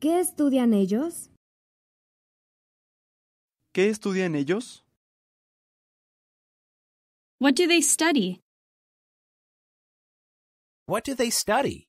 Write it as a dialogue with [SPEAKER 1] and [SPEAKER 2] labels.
[SPEAKER 1] ¿Qué estudian ellos? ¿Qué estudian ellos? What do they study? What do they study?